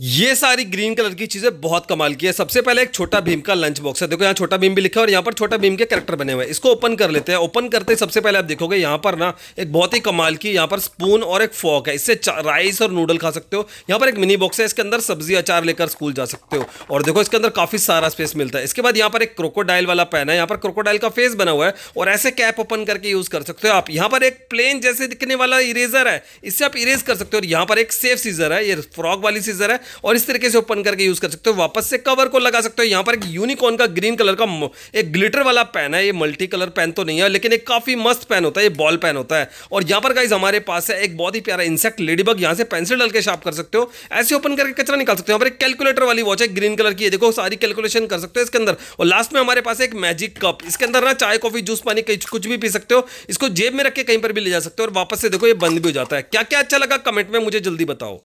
ये सारी green colour की चीजें बहुत कमाल की है सबसे पहले एक छोटा भीम का लंच बॉक्स है देखो यहाँ छोटा भीम भी लिखा है और यहाँ पर छोटा भीम के करेक्टर बने हुए हैं इसको ओपन कर लेते हैं ओपन करते ही सबसे पहले आप देखोगे यहाँ पर ना एक बहुत ही कमाल की यहाँ पर स्पून और एक फॉक है इससे राइस और नूडल खा सकते हो यहाँ पर एक मिनी बॉक्स है इसके अंदर सब्जी अचार लेकर स्कूल जा सकते हो और देखो इसके अंदर काफी सारा स्पेस मिलता है इसके बाद यहाँ पर एक क्रोकोडाइल वाला पैन है यहाँ पर क्रोकोडाइल का फेस बना हुआ है और ऐसे कैप ओपन करके यूज कर सकते हो आप यहाँ पर एक प्लेन जैसे दिखने वाला इरेजर है इससे आप इरेज कर सकते हो और यहाँ पर एक सेफ सीजर है ये फ्रॉक वाली सीजर है और इस तरीके से ओपन करके यूज़ कर सकते हो वापस से कवर को लगा सकते हो यहां पर एक यूनिकॉर्न का ग्रीन कलर का एक ग्लिटर वाला पेन है ये मल्टी कलर पेन तो नहीं है लेकिन एक काफ़ी मस्त पेन होता है ये बॉल पेन होता है और यहां पर गाइज हमारे पास है एक बहुत ही प्यारा इंसेक्ट लेडीबग यहां से पेंसिल डाल के शार्प कर सकते हो ऐसे ओपन करके कचरा निकाल सकते हो यहां पर एक कैलकुलेटर वाली वॉच है ग्रीन कलर की है देखो सारी कैलकुलेशन कर सकते हो इसके अंदर और लास्ट में हमारे पास एक मैजिक कप इसके अंदर ना चाय कॉफी जूस पानी कुछ भी पी सकते हो इसको जेब में रख के कहीं पर भी ले जा सकते हो और वापस से देखो ये बंद भी हो जाता है क्या क्या अच्छा लगा कमेंट में मुझे जल्दी बताओ